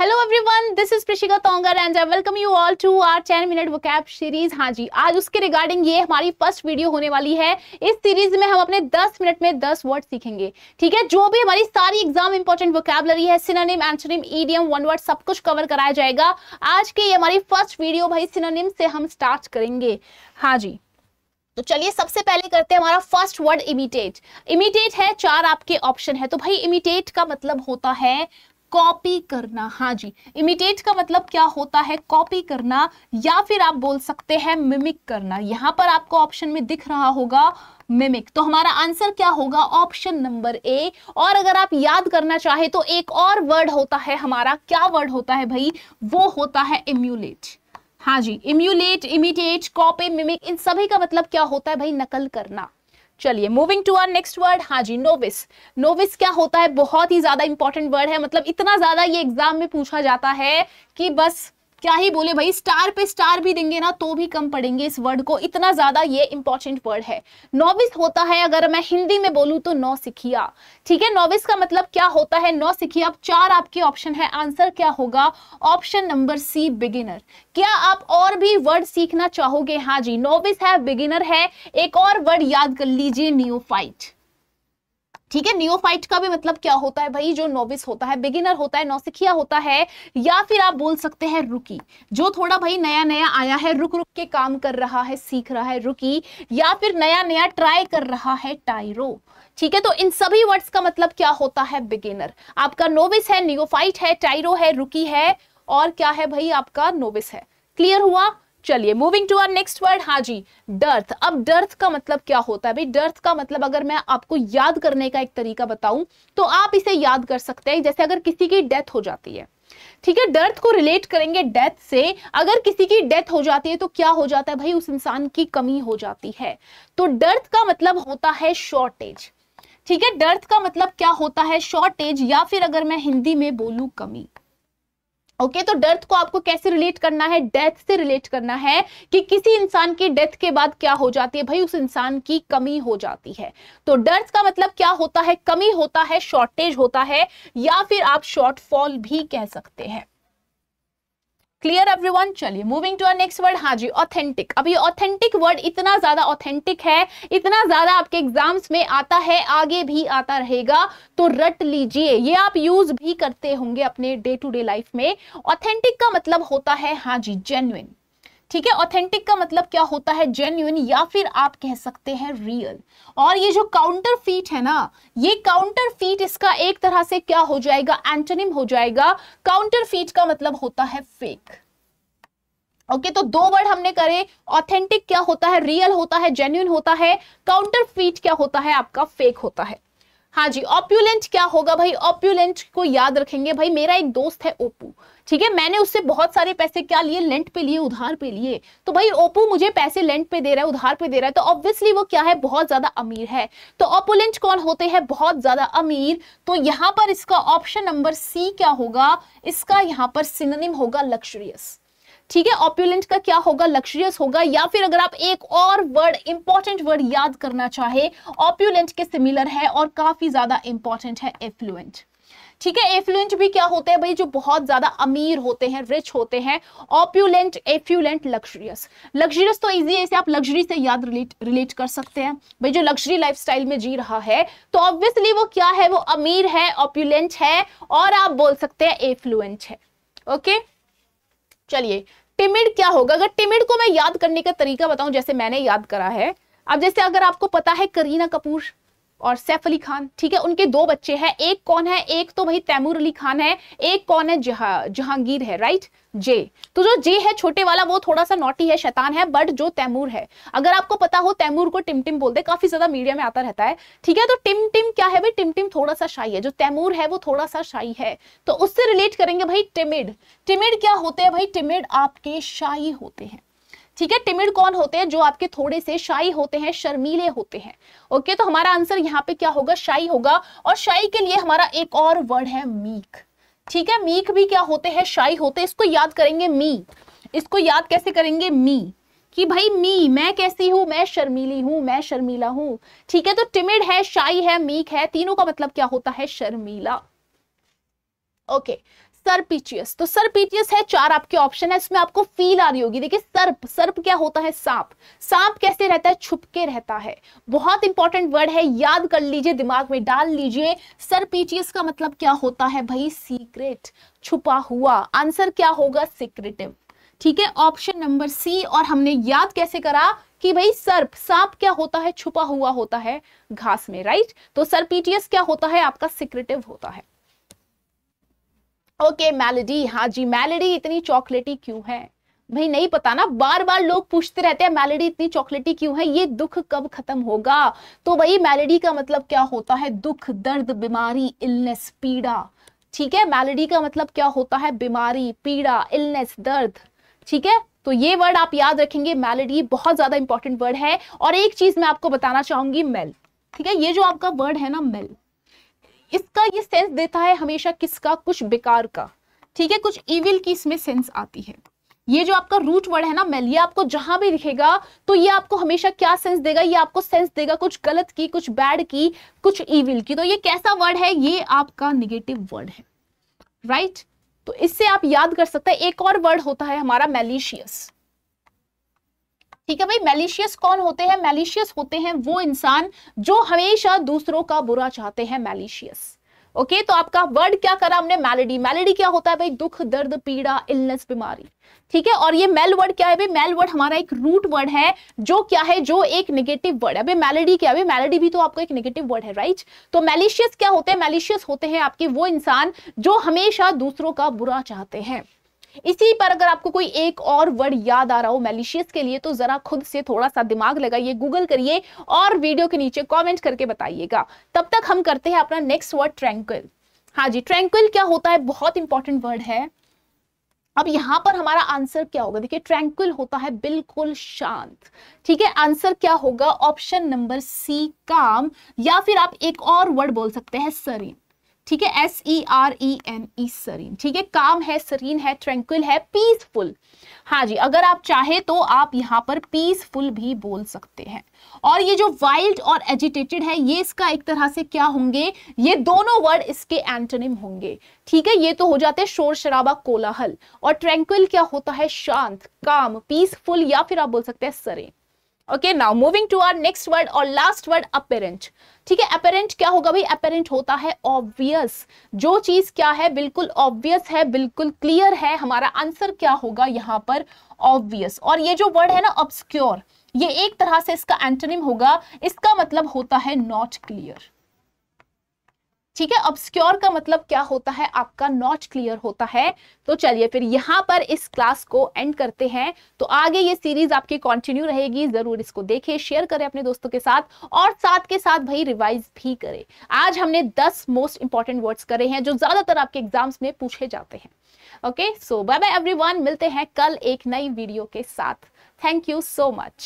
Hello everyone this is Prashika Tongar and I welcome you all to our ten minute vocab series हाँ जी आज उसके regarding ये हमारी फर्स्ट वीडियो होने वाली है इस सीरीज में हम अपने 10 मिनट में 10 वर्ड सीखेंगे ठीक है जो भी हमारी सारी एग्जाम इंपॉर्टेंट वोकैबलरी है synonym antonym idiom one word सब कुछ कवर कराया जाएगा आज की ये हमारी फर्स्ट वीडियो भाई सिनोनिम से हम स्टार्ट करेंगे हाँ जी तो चलिए सबसे पहले करते हैं हमारा फर्स्ट वर्ड इमिटेट इमिटेट है चार आपके ऑप्शन है तो भाई इमिटेट का मतलब होता है कॉपी करना हाँ जी इमिटेट का मतलब क्या होता है कॉपी करना या फिर आप बोल सकते हैं मिमिक करना यहाँ पर आपको ऑप्शन में दिख रहा होगा मिमिक तो हमारा आंसर क्या होगा ऑप्शन नंबर ए और अगर आप याद करना चाहे तो एक और वर्ड होता है हमारा क्या वर्ड होता है भाई वो होता है इम्यूलेट हाँ जी इम्यूलेट इमिटेट कॉपी मिमिक इन सभी का मतलब क्या होता है भाई नकल करना चलिए moving to our next word हाँ जी नोविस नोविस क्या होता है बहुत ही ज्यादा इंपॉर्टेंट वर्ड है मतलब इतना ज्यादा ये एग्जाम में पूछा जाता है कि बस क्या ही बोले भाई स्टार पे स्टार भी देंगे ना तो भी कम पड़ेंगे इस वर्ड को इतना ज्यादा ये इंपॉर्टेंट वर्ड है नॉविस होता है अगर मैं हिंदी में बोलूं तो नौ सिखिया ठीक है नॉविस का मतलब क्या होता है नौ सिखिया चार आपके ऑप्शन है आंसर क्या होगा ऑप्शन नंबर सी बिगिनर क्या आप और भी वर्ड सीखना चाहोगे हाँ जी नॉविस है बिगिनर है एक और वर्ड याद कर लीजिए न्यू फाइट ठीक है नियोफाइट का भी मतलब क्या होता है भाई जो नोविस होता है बिगिनर होता है नौसिखिया होता है या फिर आप बोल सकते हैं रुकी जो थोड़ा भाई नया नया आया है रुक रुक के काम कर रहा है सीख रहा है रुकी या फिर नया नया ट्राई कर रहा है टायरो ठीक है तो इन सभी वर्ड्स का मतलब क्या होता है बिगिनर आपका नोविस है नियोफाइट है टायरो है रुकी है और क्या है भाई आपका नोविस है क्लियर हुआ चलिए moving to our next word हाँ जी डर्थ अब डर्थ का मतलब क्या होता है भाई डर्थ का मतलब अगर मैं आपको याद करने का एक तरीका बताऊं तो आप इसे याद कर सकते हैं जैसे अगर किसी की डेथ हो जाती है ठीक है डर्थ को रिलेट करेंगे डेथ से अगर किसी की डेथ हो जाती है तो क्या हो जाता है भाई उस इंसान की कमी हो जाती है तो डर्थ का मतलब होता है शॉर्टेज ठीक है डर्थ का मतलब क्या होता है शॉर्टेज या फिर अगर मैं हिंदी में बोलू कमी ओके okay, तो डेथ को आपको कैसे रिलेट करना है डेथ से रिलेट करना है कि किसी इंसान की डेथ के बाद क्या हो जाती है भाई उस इंसान की कमी हो जाती है तो डर्थ का मतलब क्या होता है कमी होता है शॉर्टेज होता है या फिर आप शॉर्टफॉल भी कह सकते हैं क्लियर एवरीवन चलिए moving to our next word हाँ जी ऑथेंटिक अभी ऑथेंटिक वर्ड इतना ज्यादा ऑथेंटिक है इतना ज्यादा आपके एग्जाम्स में आता है आगे भी आता रहेगा तो रट लीजिए ये आप यूज भी करते होंगे अपने डे टू डे लाइफ में ऑथेंटिक का मतलब होता है हाँ जी जेन्युन ठीक है ऑथेंटिक का मतलब क्या होता है जेन्यून या फिर आप कह सकते हैं रियल और ये जो काउंटर फीट है ना ये काउंटर फीट इसका एक तरह से क्या हो जाएगा एंटोनिम हो जाएगा काउंटर फीट का मतलब होता है फेक ओके okay, तो दो वर्ड हमने करे ऑथेंटिक क्या होता है रियल होता है जेन्यून होता है काउंटर फीट क्या होता है आपका फेक होता है हाँ जी ऑप्यूलेंट क्या होगा भाई ऑप्यूलेंट को याद रखेंगे भाई मेरा एक दोस्त है ओपू ठीक है मैंने उससे बहुत सारे पैसे क्या लिए लेंट पे लिए उधार पे लिए तो भाई ओपो मुझे पैसे लेंट पे दे रहा है उधार पे दे रहा है तो ऑब्वियसली वो क्या है बहुत ज्यादा अमीर है तो ओपोलेंट कौन होते हैं बहुत ज्यादा अमीर तो यहाँ पर इसका ऑप्शन नंबर सी क्या होगा इसका यहाँ पर सिनोनिम होगा लग्जरियस ठीक है ऑप्यूलेंट का क्या होगा लग्जरियस होगा या फिर अगर आप एक और वर्ड इंपॉर्टेंट वर्ड याद करना चाहे ऑप्यूलेंट के सिमिलर है और काफी ज्यादा इंपॉर्टेंट है एफ्लुएंट ठीक है एफ्लुएंट भी क्या होते हैं भाई जो बहुत ज्यादा अमीर होते हैं रिच होते हैं ऑप्यूलेंट एफ्यूलेंट लग्जरियस लग्जरियस तो ईजी ऐसे आप लग्जरी से याद रिलेट रिलेट कर सकते हैं भाई जो लग्जरी लाइफ में जी रहा है तो ऑब्वियसली वो क्या है वो अमीर है ऑप्यूलेंट है और आप बोल सकते हैं एफ्लुएंट है ओके चलिए टिमिड क्या होगा अगर टिमिड को मैं याद करने का तरीका बताऊं जैसे मैंने याद करा है अब जैसे अगर आपको पता है करीना कपूर और सैफ अली खान ठीक है उनके दो बच्चे हैं एक कौन है एक तो भाई तैमूर अली खान है एक कौन है जहा, जहांगीर है राइट जे तो जो जे है छोटे वाला वो थोड़ा सा नोटी है शैतान है बट जो तैमूर है अगर आपको पता हो तैमूर को टिमटिम बोलते काफी ज्यादा मीडिया में आता रहता है ठीक है तो टिम टिम क्या है भाई टिमटिम थोड़ा सा शाही है जो तैमूर है वो थोड़ा सा शाही है तो उससे रिलेट करेंगे भाई टिमिड टिमिड क्या होते हैं भाई टिमिड आपके शाही होते हैं ठीक है टिमिड कौन होते हैं जो आपके थोड़े से शाही होते हैं शर्मीले होते हैं ओके तो हमारा आंसर यहाँ पे क्या होगा शाही होगा और शाही के लिए हमारा एक और वर्ड है मीक ठीक है मीक भी क्या होते हैं शाही होते हैं इसको याद करेंगे मी इसको याद कैसे करेंगे मी कि भाई मी मैं कैसी हूं मैं शर्मीली हूं मैं शर्मीला हूं ठीक है तो टिमिड है शाही है मीक है तीनों का मतलब क्या होता है शर्मीला ओके okay. सरपीचियस तो सरपीचियस है चार आपके ऑप्शन है इसमें आपको फील आ रही होगी देखिए सर्प सर्प क्या होता है सांप सांप कैसे रहता है छुपके रहता है बहुत इंपॉर्टेंट वर्ड है याद कर लीजिए दिमाग में डाल लीजिए सरपीचियस का मतलब क्या होता है भाई सीक्रेट छुपा हुआ आंसर क्या होगा सिक्रेटिव ठीक है ऑप्शन नंबर सी और हमने याद कैसे करा कि भाई सर्प सांप क्या होता है छुपा हुआ होता है घास में राइट तो सर्पीटियस क्या होता है आपका सिक्रेटिव होता है ओके मेलेडी हाँ जी मेलेडी इतनी चॉकलेटी क्यों है भाई नहीं पता ना बार बार लोग पूछते रहते हैं मेलेडी इतनी चॉकलेटी क्यों है ये दुख कब खत्म होगा तो भाई मेलेडी का मतलब क्या होता है दुख दर्द बीमारी इलनेस पीड़ा ठीक है मेलेडी का मतलब क्या होता है बीमारी पीड़ा इलनेस दर्द ठीक है तो ये वर्ड आप याद रखेंगे मेलेडी बहुत ज्यादा इंपॉर्टेंट वर्ड है और एक चीज मैं आपको बताना चाहूंगी मेल ठीक है ये जो आपका वर्ड है ना मेल इसका ये सेंस देता है हमेशा किसका कुछ बेकार का ठीक है कुछ इविल की इसमें सेंस आती है ये जो आपका रूट वर्ड है ना मेल ये आपको जहां भी दिखेगा तो ये आपको हमेशा क्या सेंस देगा ये आपको सेंस देगा कुछ गलत की कुछ बैड की कुछ इविल की तो ये कैसा वर्ड है ये आपका निगेटिव वर्ड है राइट right? तो इससे आप याद कर सकते हैं एक और वर्ड होता है हमारा मेलिशियस ठीक है भाई मैलिशियस कौन होते हैं मैलिशियस होते हैं वो इंसान जो हमेशा दूसरों का बुरा चाहते हैं मैलिशियस ओके okay, तो आपका वर्ड क्या करा हमने मैलेडी मैलेडी क्या होता है भाई दुख दर्द पीड़ा इलनेस बीमारी ठीक है और ये मेल वर्ड क्या है भाई मेल वर्ड हमारा एक रूट वर्ड है जो क्या है जो एक नेगेटिव वर्ड है भाई मैलेडी क्या है मैलेडी भी तो आपका एक नेगेटिव वर्ड है राइट तो मेलिशियस क्या होते हैं मेलिशियस होते हैं आपके वो इंसान जो हमेशा दूसरों का बुरा चाहते हैं इसी पर अगर आपको कोई एक और वर्ड याद आ रहा हो मेलिशियस के लिए तो जरा खुद से थोड़ा सा दिमाग लगाइए गूगल करिए और वीडियो के नीचे कॉमेंट करके बताइएगा तब तक हम करते हैं अपना नेक्स्ट वर्ड ट्रैंक्विल हाँ जी ट्रैंक्विल क्या होता है बहुत इंपॉर्टेंट वर्ड है अब यहां पर हमारा आंसर क्या होगा देखिए ट्रैंक्विल होता है बिल्कुल शांत ठीक है आंसर क्या होगा ऑप्शन नंबर सी काम या फिर आप एक और वर्ड बोल सकते हैं सरीन ठीक है S E R E N E serene ठीक है काम है सरीन है ट्रैंक्विल है पीसफुल हाँ जी अगर आप चाहे तो आप यहाँ पर पीसफुल भी बोल सकते हैं और ये जो वाइल्ड और एजिटेटेड है ये इसका एक तरह से क्या होंगे ये दोनों वर्ड इसके एंटोनिम होंगे ठीक है ये तो हो जाते हैं शोर शराबा कोलाहल और ट्रैंक्विल क्या होता है शांत काम पीसफुल या फिर आप बोल सकते हैं serene okay now moving to our next word और लास्ट वर्ड अपेरेंट ठीक है अपेरेंट क्या होगा भाई अपेरेंट होता है ऑब्वियस जो चीज क्या है बिल्कुल ऑब्वियस है बिल्कुल क्लियर है हमारा आंसर क्या होगा यहाँ पर ऑब्वियस और ये जो वर्ड है ना ऑब्सक्योर ये एक तरह से इसका एंटोनिम होगा इसका मतलब होता है नॉट क्लियर ठीक है ऑब्सक्योर का मतलब क्या होता है आपका नॉट क्लियर होता है तो चलिए फिर यहाँ पर इस क्लास को एंड करते हैं तो आगे ये सीरीज आपकी कंटिन्यू रहेगी जरूर इसको देखें शेयर करें अपने दोस्तों के साथ और साथ के साथ भाई रिवाइज भी करें आज हमने दस मोस्ट इंपॉर्टेंट वर्ड्स करे हैं जो ज्यादातर आपके एग्जाम्स में पूछे जाते हैं okay so bye bye every मिलते हैं कल एक नई वीडियो के साथ थैंक यू सो मच